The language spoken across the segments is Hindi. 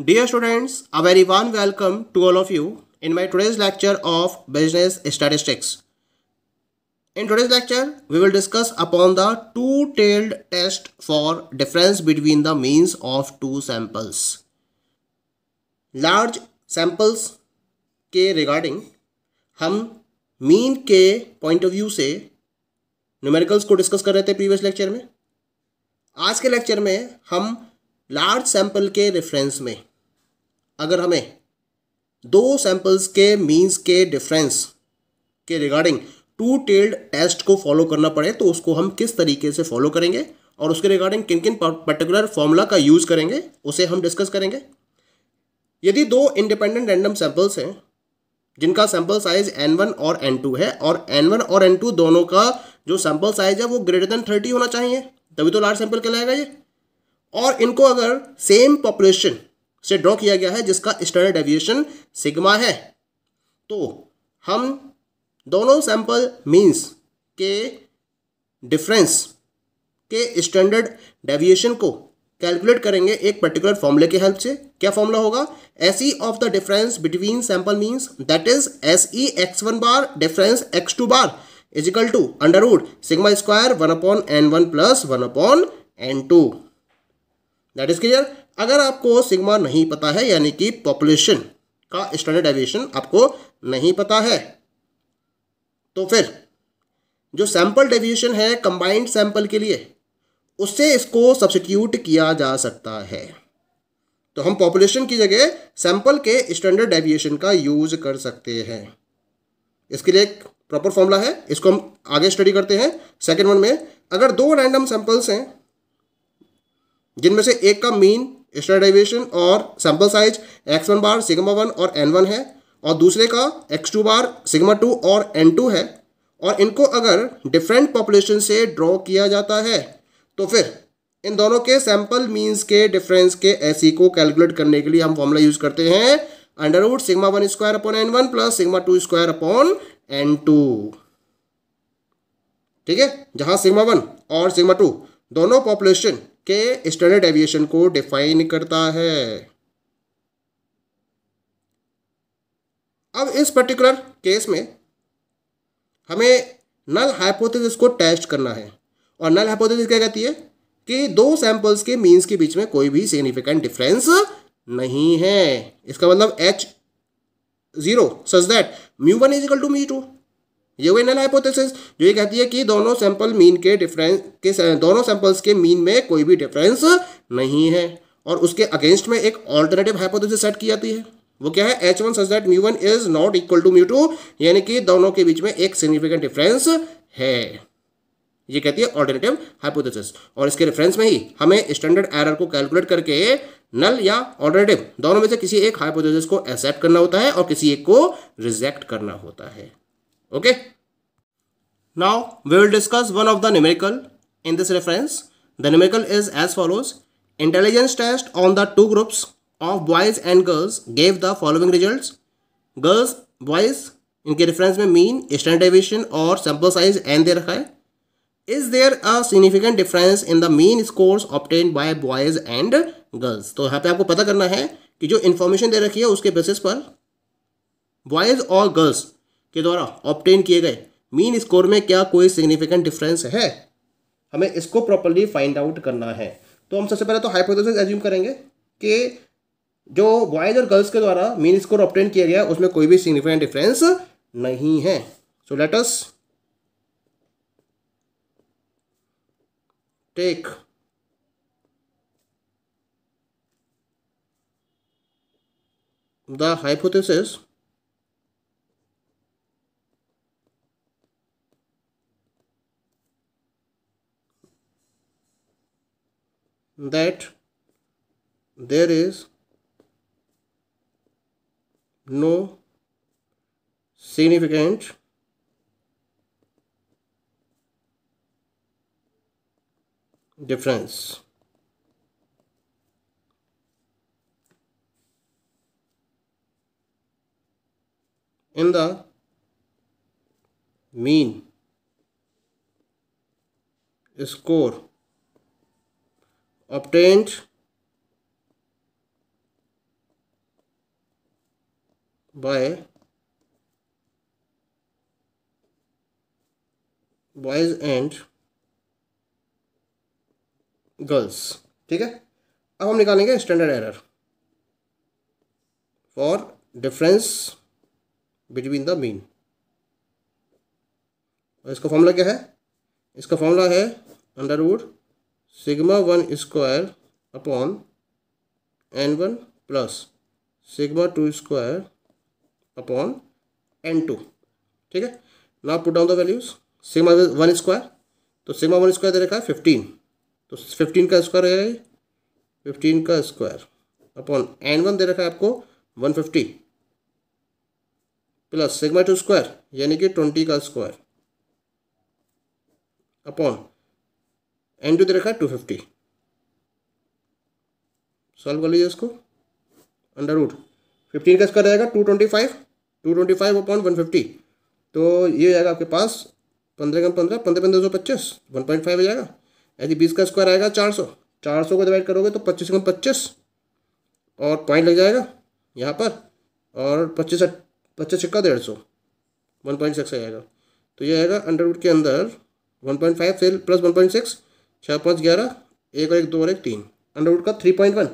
Dear students a very warm welcome to all of you in my today's lecture of business statistics in today's lecture we will discuss upon the two tailed test for difference between the means of two samples large samples के रिगार्डिंग हम मीन के पॉइंट ऑफ व्यू से न्यूमेरिकल्स को डिस्कस कर रहे थे प्रीवियस लेक्चर में आज के लेक्चर में हम लार्ज सैंपल के रेफरेंस में अगर हमें दो सैंपल्स के मींस के डिफरेंस के रिगार्डिंग टू टेल्ड टेस्ट को फॉलो करना पड़े तो उसको हम किस तरीके से फॉलो करेंगे और उसके रिगार्डिंग किन किन पर्टिकुलर फॉर्मूला का यूज़ करेंगे उसे हम डिस्कस करेंगे यदि दो इंडिपेंडेंट रैंडम सैंपल्स हैं जिनका सैंपल साइज एन वन और एन टू है और एन वन और एन टू दोनों का जो सैंपल साइज है वो ग्रेटर देन थर्टी होना चाहिए तभी तो लार्ज सैंपल कहलाएगा ये और इनको अगर सेम पॉपुलेशन से ड्रॉ किया गया है जिसका स्टैंडर्ड एविएशन सिग्मा है तो हम दोनों सैंपल मीन्स के डिफरेंस के स्टैंडर्ड डेविएशन को कैलकुलेट करेंगे एक पर्टिकुलर फॉर्मूले के हेल्प से क्या फॉर्मूला होगा S E of the difference between sample means that is S E X one bar difference X two bar is equal to under root sigma square one upon N one plus one upon N two that is clear अगर आपको सिग्मा नहीं पता है यानी कि पॉपुलेशन का स्टैंडर्ड एविएशन आपको नहीं पता है तो फिर जो सैंपल डेविएशन है कंबाइंड सैंपल के लिए उससे इसको सब्सिट्यूट किया जा सकता है तो हम पॉपुलेशन की जगह सैंपल के स्टैंडर्ड डेविएशन का यूज कर सकते हैं इसके लिए एक प्रॉपर फॉर्मूला है इसको हम आगे स्टडी करते हैं सेकेंड वन में अगर दो रैंडम सैंपल्स हैं जिनमें से एक का मीन स्टैंडर्डाइजेशन और sample size X one bar sigma one और एन वन है और दूसरे का X two bar sigma two और एन टू है और इनको अगर डिफरेंट पॉपुलेशन से ड्रॉ किया जाता है तो फिर इन दोनों के सैम्पल मीन्स के डिफरेंस के एस e को कैलकुलेट करने के लिए हम फॉर्मूला यूज करते हैं under root sigma one square upon N one plus sigma two square upon N two ठीक है जहां सिग्मा वन और सिग्मा टू दोनों पॉपुलेशन के स्टैंडर्ड एविएशन को डिफाइन करता है अब इस पर्टिकुलर केस में हमें नल हाइपोथेसिस को टेस्ट करना है और नल हाइपोथेसिस क्या कहती है कि दो सैंपल्स के मींस के बीच में कोई भी सिग्निफिकेंट डिफरेंस नहीं है इसका मतलब H zero such that mu one is equal to mu two ये हुई नल हाइपोथेसिस जो ये कहती है कि दोनों सैंपल मीन के डिफरेंस के दोनों सैंपल्स के मीन में कोई भी डिफरेंस नहीं है और उसके अगेंस्ट में एक ऑल्टरनेटिव हाइपोथेसिस सेट की जाती है वो क्या है H one such that mu one is not equal to mu two यानी कि दोनों के बीच में एक सिग्निफिकेंट डिफरेंस है ये कहती है ऑल्टरनेटिव हाइपोथेसिस और इसके रेफरेंस में ही हमें स्टैंडर्ड एरर को कैलकुलेट करके नल या ऑल्टरनेटिव दोनों में से किसी एक हाइपोथेसिस को एक्सेप्ट करना होता है और किसी एक को रिजेक्ट करना होता है okay now we will discuss one of the numerical in this reference the numerical is as follows intelligence test on the two groups of boys and girls gave the following results girls boys इनके रेफरेंस में मीन स्टैंडर्ड डेविएशन और सैम्पल साइज एन दे रखा है is there a significant difference in the mean scores obtained by boys and girls तो यहाँ पे आपको पता करना है कि जो इन्फॉर्मेशन दे रखी है उसके बेसिस पर बॉयज और गर्ल्स के द्वारा ऑप्टेन किए गए मीन स्कोर में क्या कोई सिग्निफिकेंट डिफरेंस है हमें इसको प्रॉपरली फाइंड आउट करना है तो हम सबसे पहले तो हाइपोथेसिस एज्यूम करेंगे कि जो बॉयज़ और गर्ल्स के द्वारा मीन स्कोर ऑप्टेन किया गया उसमें कोई भी सिग्निफिकेंट डिफरेंस नहीं है so let us take the hypothesis that there is no significant difference in the mean score obtained by boys and girls ठीक है अब हम निकालेंगे standard error for difference between the mean और इसका फॉर्मूला क्या है इसका फॉर्मूला है under root sigma one square upon N one plus sigma two square upon N two ठीक है ना put down the values sigma one square तो सिग्मा वन स्क्वायर दे रखा है फिफ्टीन तो फिफ्टीन का स्क्वायर रहेगा ये फिफ्टीन का स्क्वायर अपॉन एन वन दे रखा है आपको one fifty plus sigma two square यानी कि ट्वेंटी का स्क्वायर अपॉन एन टू दे रखा है टू फिफ्टी सॉल्व कर लीजिए इसको अंडर रूट फिफ्टीन का स्क्वायर आएगा two twenty five two twenty five upon one fifty तो ये जाएगा आपके पास पंद्रह का पंद्रह पंद्रह पंद्रह सौ पच्चीस वन पॉइंट फाइव आ जाएगा यदि बीस का स्क्वायर आएगा चार सौ चार सौ को डिवाइड करोगे तो पच्चीस कम पच्चीस और पॉइंट लग जाएगा यहाँ पर और पच्चीस पच्चीस छक्का डेढ़ सौ वन पॉइंट सिक्स आ जाएगा तो ये आएगा अंडर रूट के अंदर वन पॉइंट फाइव से प्लस वन पॉइंट सिक्स छः पाँच ग्यारह एक और एक दो और एक तीन अंडरवुड का थ्री पॉइंट वन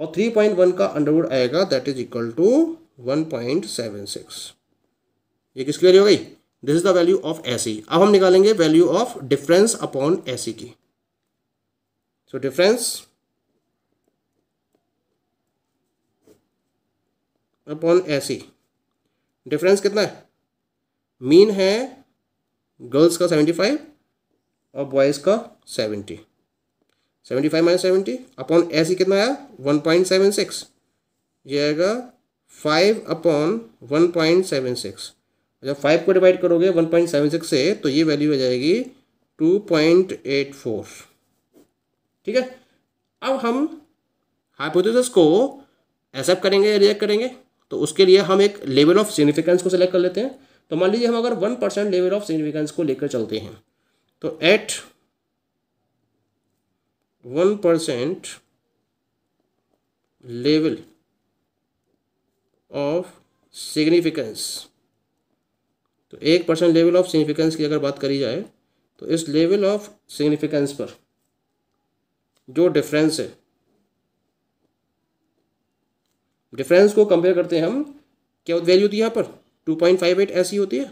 और थ्री पॉइंट वन का अंडरवुड आएगा that is equal to one point seven six ये किस क्लियर हो गई this is the value of A अब हम निकालेंगे value of difference upon A की so difference upon A difference कितना है मीन है गर्ल्स का सेवेंटी फाइव और बॉयज़ का seventy seventy five minus seventy upon A C कितना आया वन पॉइंट सेवन सिक्स ये आएगा five upon one point seven six जब फाइव को डिवाइड करोगे वन पॉइंट सेवन सिक्स से तो ये वैल्यू आ जाएगी टू पॉइंट एट फोर ठीक है अब हम हाइपोथेसिस को एक्सेप्ट करेंगे या रिजेक्ट करेंगे तो उसके लिए हम एक लेवल ऑफ सिग्निफिकेंस को सिलेक्ट कर लेते हैं तो मान लीजिए हम अगर one percent level of significance को लेकर चलते हैं तो at one percent level of significance तो एक परसेंट लेवल ऑफ सिग्निफिकेंस की अगर बात करी जाए तो इस लेवल ऑफ सिग्निफिकेंस पर जो डिफरेंस है डिफरेंस को कंपेयर करते हैं हम क्या वैल्यू होती है यहाँ पर टू पॉइंट फाइव एट ऐसी होती है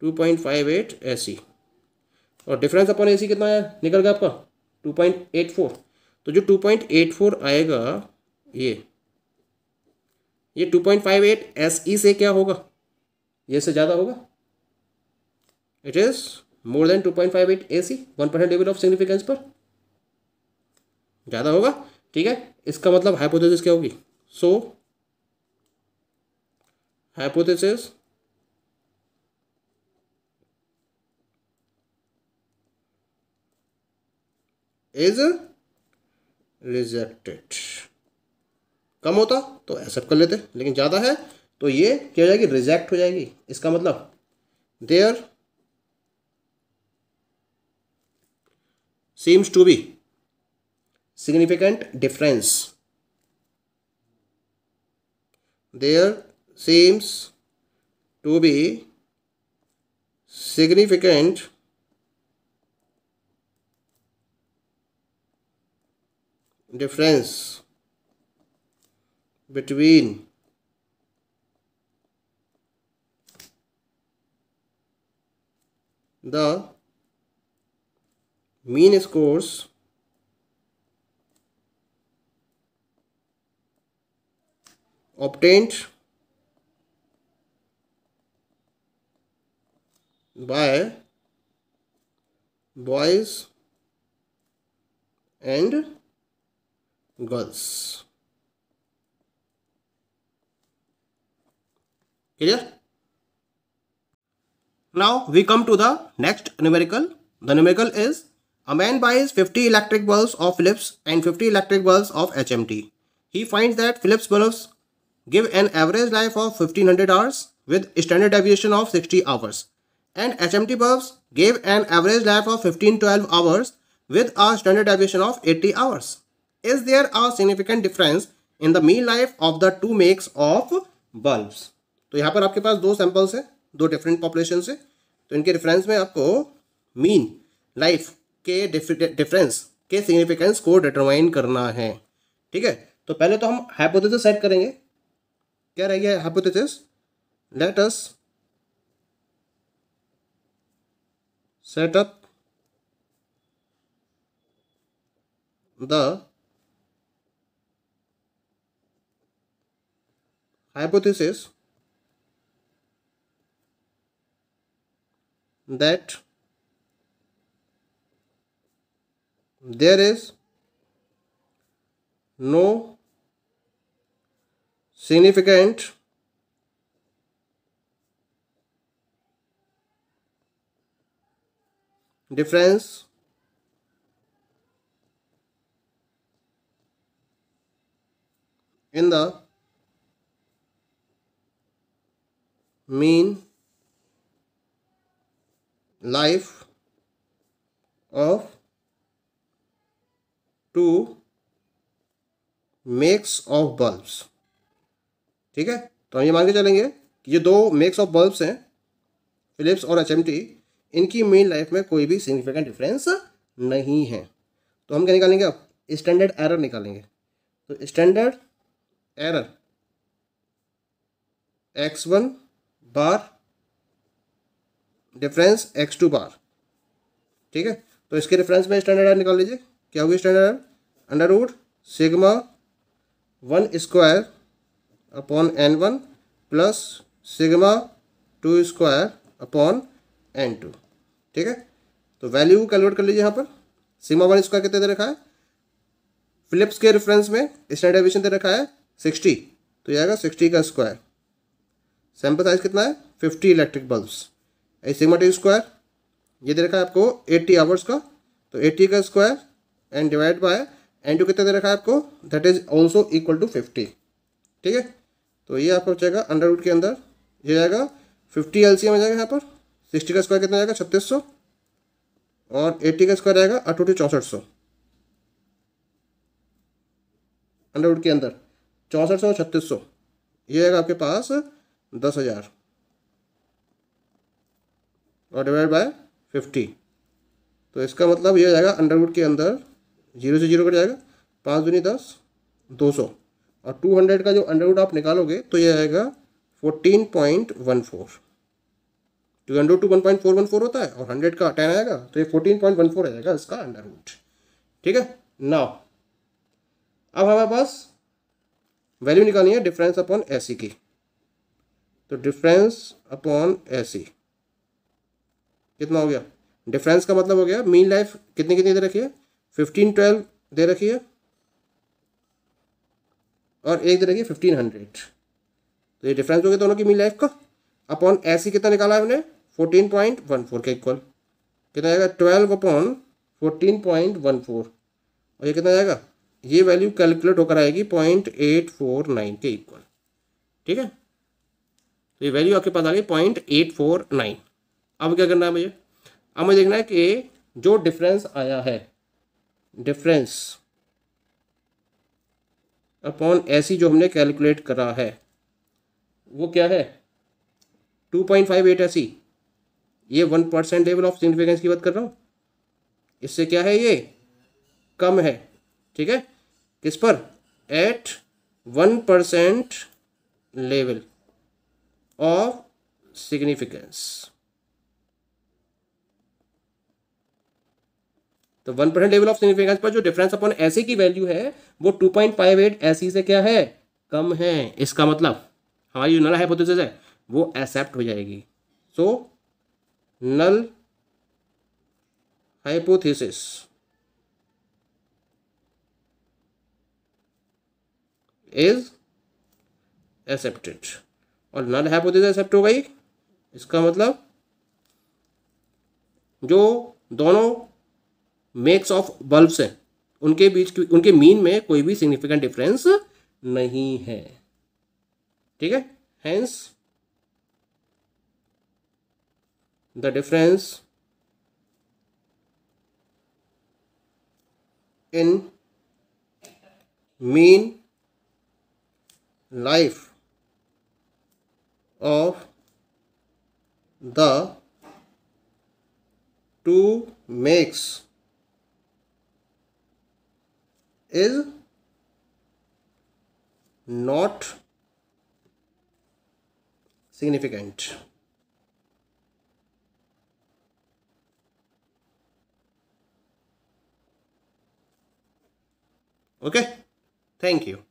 टू पॉइंट फाइव एट ऐसी और डिफरेंस अपॉन ए कितना आया निकल गया आपका टू पॉइंट एट फोर तो जो टू पॉइंट एट फोर आएगा ये ये two point five eight S E से क्या होगा ये से ज़्यादा होगा it is more than two point five eight A C one percent level of significance पर ज़्यादा होगा ठीक है इसका मतलब हाइपोथेसिस क्या होगी सो हाइपोथेसिस इज रिजेक्टेड कम होता तो एक्सेप्ट कर लेते लेकिन ज़्यादा है तो ये क्या हो जाएगी रिजेक्ट हो जाएगी इसका मतलब there seems to be significant difference there seems to be significant difference between the mean scores obtained by boys and girls. Clear? Now we come to the next numerical. The numerical is a man buys 50 electric bulbs of Philips and 50 electric bulbs of HMT. He finds that Philips bulbs give an average life of 1500 hours with standard deviation of 60 hours and HMT bulbs give an average life of 15-12 hours with a standard deviation of 80 hours. is there a significant difference in the mean life of the two makes of bulbs तो यहाँ पर आपके पास दो सैंपल्स हैं दो डिफरेंट पॉपुलेशन से तो इनके रेफरेंस में आपको मीन लाइफ के डिफरेंस के सिग्निफिकेंस को डिटरमाइन करना है ठीक है तो पहले तो हम हाइपोथेसिस सेट करेंगे क्या रहेगी hypothesis let us set up the hypothesis that there is no significant difference in the mean life of two makes of bulbs ठीक है तो हम ये मान के चलेंगे कि ये दो मेक्स ऑफ बल्ब्स हैं फिलिप्स और एच इनकी मेन लाइफ में कोई भी सिग्निफिकेंट डिफरेंस नहीं है तो हम क्या निकालेंगे अब स्टैंडर्ड एरर निकालेंगे तो standard error X one bar difference X two bar ठीक है तो इसके रेफरेंस में स्टैंडर्ड आर निकाल लीजिए क्या होगी standard error under root sigma one square upon N one plus sigma two square upon N two ठीक है तो वैल्यू कैलकुलेट कर लीजिए यहाँ पर सिग्मा वन स्क्वायर कितने दे रखा है फिलिप्स के रेफरेंस में स्टैंडर्ड दे रखा है सिक्सटी तो यह आएगा सिक्सटी का स्क्वायर सैम्पल साइज कितना है fifty electric bulbs A sigma T square ये दे रखा है आपको एट्टी आवर्स का तो एट्टी का square and divide by N two कितना दे रखा है आपको that is also equal to fifty ठीक है तो ये आपको जाएगा अंडर रूट के अंदर ये जाएगा फिफ्टी एल सी एम जाएगा यहाँ पर सिक्सटी का स्क्वायर कितना जाएगा छत्तीस सौ और एट्टी का स्क्वायर आएगा अठोटी चौंसठ सौ अंडर रूट के अंदर चौंसठ सौ छत्तीस सौ ये आएगा आपके पास दस हज़ार और डिवाइड बाय फिफ्टी तो इसका मतलब ये हो जाएगा अंडरवुड के अंदर जीरो से जीरो कट जाएगा पाँच दूनी दस दो सौ और टू हंड्रेड का जो अंडरवुड आप निकालोगे तो ये आएगा fourteen point one four two hundred two one point four one four होता है और हंड्रेड का टेन आएगा तो ये फोर्टीन पॉइंट वन फोर आएगा इसका अंडरवुड ठीक है नाउ अब हमारे पास वैल्यू निकालनी है डिफरेंस अपॉन एसी की तो डिफरेंस अपॉन एसी कितना हो गया डिफरेंस का मतलब हो गया मीन लाइफ कितनी कितनी दे रखी है फिफ्टीन ट्वेल्व दे रखी है और एक दे रखी है फिफ्टीन हंड्रेड तो ये डिफरेंस हो गया दोनों की मीन लाइफ का अपॉन एसी e कितना निकाला है हमने फोर्टीन पॉइंट वन फोर के इक्वल कितना आएगा twelve upon fourteen point one four और ये कितना जाएगा ये वैल्यू कैलकुलेट होकर आएगी पॉइंट एट फोर नाइन के इक्वल ठीक है तो ये वैल्यू आपके पास आ गई पॉइंट एट फोर नाइन अब क्या करना है मुझे अब मुझे देखना है कि जो डिफरेंस आया है डिफरेंस अपॉन ऐसी जो हमने कैलकुलेट करा है वो क्या है टू पॉइंट फाइव एट ऐसी ये one percent level of significance की बात कर रहा हूँ इससे क्या है ये कम है ठीक है किस पर at one percent level of significance. तो one percent level of significance पर जो डिफरेंस अपॉन एसी की वैल्यू है वो two point five eight S से क्या है कम है इसका मतलब हमारी जो नल हाइपोथेसिस है वो एक्सेप्ट हो जाएगी so null hypothesis is accepted और नल हाइपोथेसिस एक्सेप्ट हो गई इसका मतलब जो दोनों मेक्स ऑफ बल्ब्स हैं उनके बीच उनके मीन में कोई भी सिग्निफिकेंट डिफरेंस नहीं है ठीक है hence the difference in mean life of the two makes is not significant okay thank you